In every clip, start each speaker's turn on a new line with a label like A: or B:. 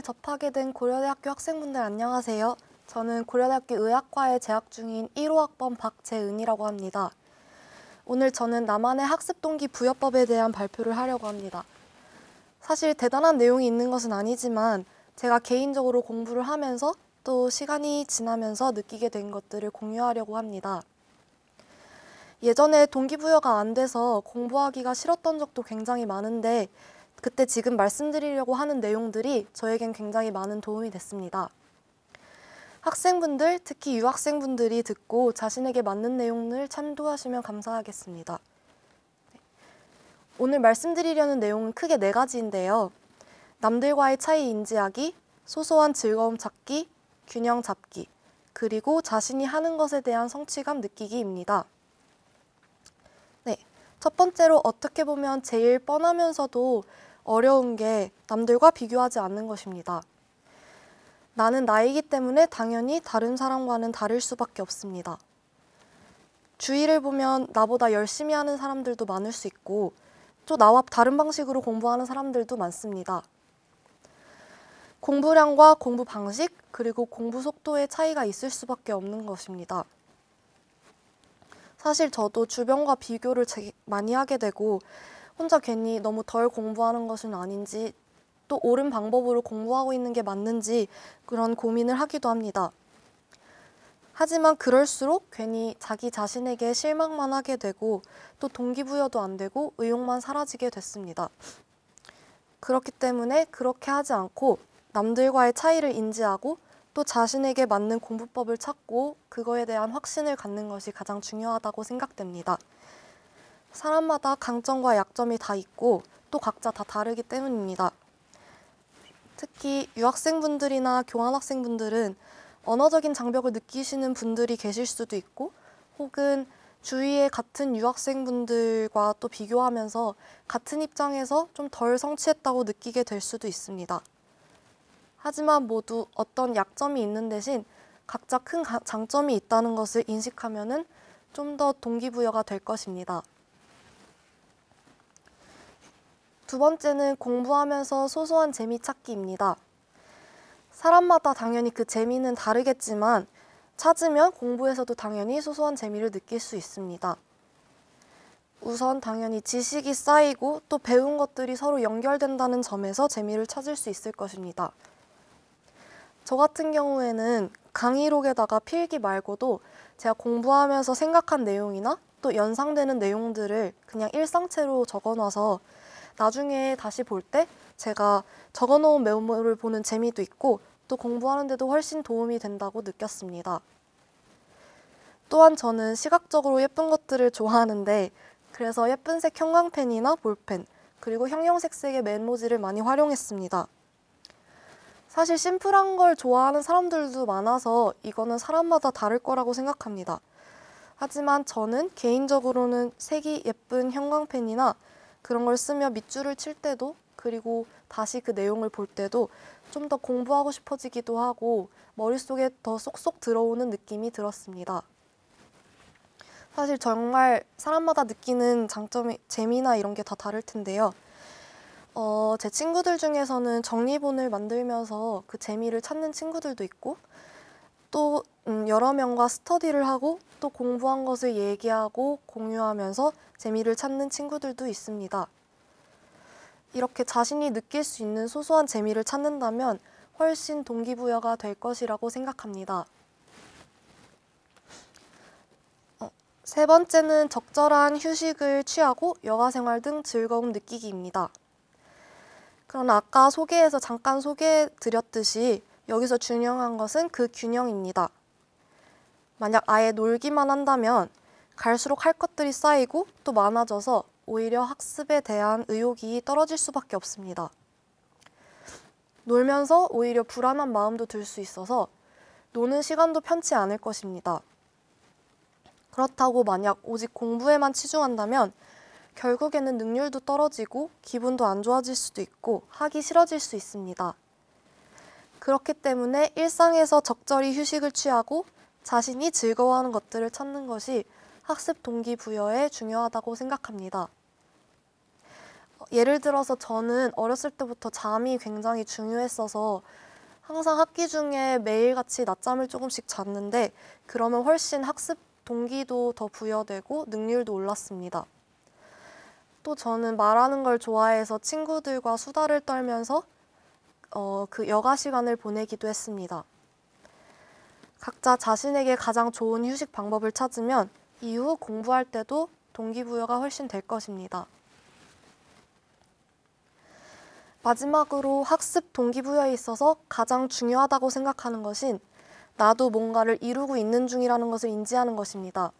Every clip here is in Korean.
A: 수업을 접하게 된 고려대학교 학생분들 안녕하세요. 저는 고려대학교 의학과에 재학 중인 1호 학번 박재은이라고 합니다. 오늘 저는 나만의 학습 동기 부여법에 대한 발표를 하려고 합니다. 사실 대단한 내용이 있는 것은 아니지만 제가 개인적으로 공부를 하면서 또 시간이 지나면서 느끼게 된 것들을 공유하려고 합니다. 예전에 동기부여가 안 돼서 공부하기가 싫었던 적도 굉장히 많은데 그때 지금 말씀드리려고 하는 내용들이 저에겐 굉장히 많은 도움이 됐습니다. 학생분들, 특히 유학생분들이 듣고 자신에게 맞는 내용을 참조하시면 감사하겠습니다. 오늘 말씀드리려는 내용은 크게 네 가지인데요. 남들과의 차이 인지하기, 소소한 즐거움 찾기, 균형 잡기, 그리고 자신이 하는 것에 대한 성취감 느끼기입니다. 네, 첫 번째로 어떻게 보면 제일 뻔하면서도 어려운 게 남들과 비교하지 않는 것입니다. 나는 나이기 때문에 당연히 다른 사람과는 다를 수밖에 없습니다. 주위를 보면 나보다 열심히 하는 사람들도 많을 수 있고 또 나와 다른 방식으로 공부하는 사람들도 많습니다. 공부량과 공부 방식 그리고 공부 속도의 차이가 있을 수밖에 없는 것입니다. 사실 저도 주변과 비교를 많이 하게 되고 혼자 괜히 너무 덜 공부하는 것은 아닌지 또 옳은 방법으로 공부하고 있는 게 맞는지 그런 고민을 하기도 합니다. 하지만 그럴수록 괜히 자기 자신에게 실망만 하게 되고 또 동기부여도 안 되고 의욕만 사라지게 됐습니다. 그렇기 때문에 그렇게 하지 않고 남들과의 차이를 인지하고 또 자신에게 맞는 공부법을 찾고 그거에 대한 확신을 갖는 것이 가장 중요하다고 생각됩니다. 사람마다 강점과 약점이 다 있고 또 각자 다 다르기 때문입니다. 특히 유학생분들이나 교환학생분들은 언어적인 장벽을 느끼시는 분들이 계실 수도 있고 혹은 주위에 같은 유학생분들과 또 비교하면서 같은 입장에서 좀 덜 성취했다고 느끼게 될 수도 있습니다. 하지만 모두 어떤 약점이 있는 대신 각자 큰 장점이 있다는 것을 인식하면 좀 더 동기부여가 될 것입니다. 두 번째는 공부하면서 소소한 재미 찾기입니다. 사람마다 당연히 그 재미는 다르겠지만 찾으면 공부에서도 당연히 소소한 재미를 느낄 수 있습니다. 우선 당연히 지식이 쌓이고 또 배운 것들이 서로 연결된다는 점에서 재미를 찾을 수 있을 것입니다. 저 같은 경우에는 강의록에다가 필기 말고도 제가 공부하면서 생각한 내용이나 또 연상되는 내용들을 그냥 일상체로 적어놔서 나중에 다시 볼 때 제가 적어놓은 메모를 보는 재미도 있고 또 공부하는데도 훨씬 도움이 된다고 느꼈습니다. 또한 저는 시각적으로 예쁜 것들을 좋아하는데 그래서 예쁜 색 형광펜이나 볼펜 그리고 형형색색의 메모지를 많이 활용했습니다. 사실 심플한 걸 좋아하는 사람들도 많아서 이거는 사람마다 다를 거라고 생각합니다. 하지만 저는 개인적으로는 색이 예쁜 형광펜이나 그런 걸 쓰며 밑줄을 칠 때도 그리고 다시 그 내용을 볼 때도 좀 더 공부하고 싶어지기도 하고 머릿속에 더 쏙쏙 들어오는 느낌이 들었습니다. 사실 정말 사람마다 느끼는 장점이 재미나 이런 게 다 다를 텐데요. 어, 제 친구들 중에서는 정리본을 만들면서 그 재미를 찾는 친구들도 있고 또 음, 여러 명과 스터디를 하고 또 공부한 것을 얘기하고 공유하면서 재미를 찾는 친구들도 있습니다. 이렇게 자신이 느낄 수 있는 소소한 재미를 찾는다면 훨씬 동기부여가 될 것이라고 생각합니다. 어, 세 번째는 적절한 휴식을 취하고 여가 생활 등 즐거움 느끼기입니다. 그러나 아까 소개에서 잠깐 소개해 드렸듯이 여기서 중요한 것은 그 균형입니다. 만약 아예 놀기만 한다면 갈수록 할 것들이 쌓이고 또 많아져서 오히려 학습에 대한 의욕이 떨어질 수밖에 없습니다. 놀면서 오히려 불안한 마음도 들 수 있어서 노는 시간도 편치 않을 것입니다. 그렇다고 만약 오직 공부에만 치중한다면 결국에는 능률도 떨어지고 기분도 안 좋아질 수도 있고 하기 싫어질 수 있습니다. 그렇기 때문에 일상에서 적절히 휴식을 취하고 자신이 즐거워하는 것들을 찾는 것이 학습 동기부여에 중요하다고 생각합니다. 어, 예를 들어서 저는 어렸을 때부터 잠이 굉장히 중요했어서 항상 학기 중에 매일같이 낮잠을 조금씩 잤는데 그러면 훨씬 학습 동기도 더 부여되고 능률도 올랐습니다. 또 저는 말하는 걸 좋아해서 친구들과 수다를 떨면서 어, 그 여가 시간을 보내기도 했습니다. 각자 자신에게 가장 좋은 휴식 방법을 찾으면 이후 공부할 때도 동기부여가 훨씬 될 것입니다. 마지막으로 학습 동기부여에 있어서 가장 중요하다고 생각하는 것은 나도 뭔가를 이루고 있는 중이라는 것을 인지하는 것입니다.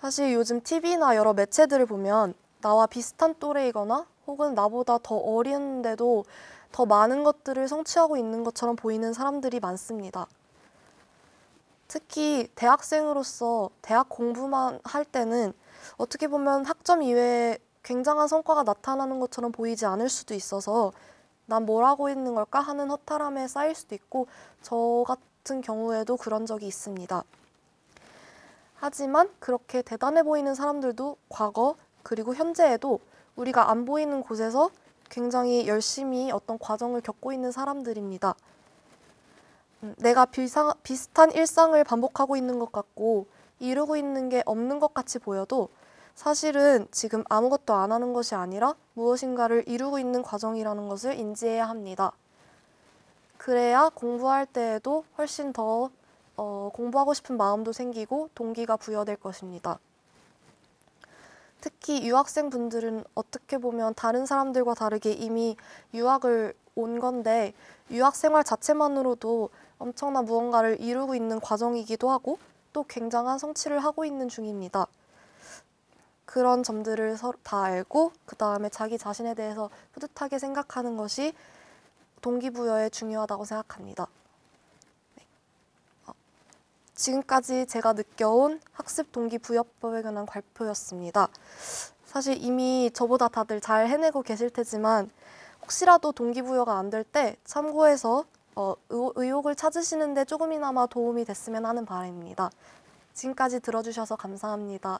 A: 사실 요즘 TV나 여러 매체들을 보면 나와 비슷한 또래이거나 혹은 나보다 더 어린데도 더 많은 것들을 성취하고 있는 것처럼 보이는 사람들이 많습니다. 특히 대학생으로서 대학 공부만 할 때는 어떻게 보면 학점 이외에 굉장한 성과가 나타나는 것처럼 보이지 않을 수도 있어서 난 뭘 하고 있는 걸까 하는 허탈함에 쌓일 수도 있고 저 같은 경우에도 그런 적이 있습니다. 하지만 그렇게 대단해 보이는 사람들도 과거 그리고 현재에도 우리가 안 보이는 곳에서 굉장히 열심히 어떤 과정을 겪고 있는 사람들입니다. 음, 내가 비상, 비슷한 일상을 반복하고 있는 것 같고 이루고 있는 게 없는 것 같이 보여도 사실은 지금 아무것도 안 하는 것이 아니라 무엇인가를 이루고 있는 과정이라는 것을 인지해야 합니다. 그래야 공부할 때에도 훨씬 더 어, 공부하고 싶은 마음도 생기고 동기가 부여될 것입니다. 특히 유학생 분들은 어떻게 보면 다른 사람들과 다르게 이미 유학을 온 건데 유학 생활 자체만으로도 엄청난 무언가를 이루고 있는 과정이기도 하고 또 굉장한 성취를 하고 있는 중입니다. 그런 점들을 다 알고 그 다음에 자기 자신에 대해서 뿌듯하게 생각하는 것이 동기부여에 중요하다고 생각합니다. 지금까지 제가 느껴온 학습 동기부여법에 관한 발표였습니다. 사실 이미 저보다 다들 잘 해내고 계실 테지만 혹시라도 동기부여가 안 될 때 참고해서 어, 의혹을 찾으시는데 조금이나마 도움이 됐으면 하는 바람입니다. 지금까지 들어주셔서 감사합니다.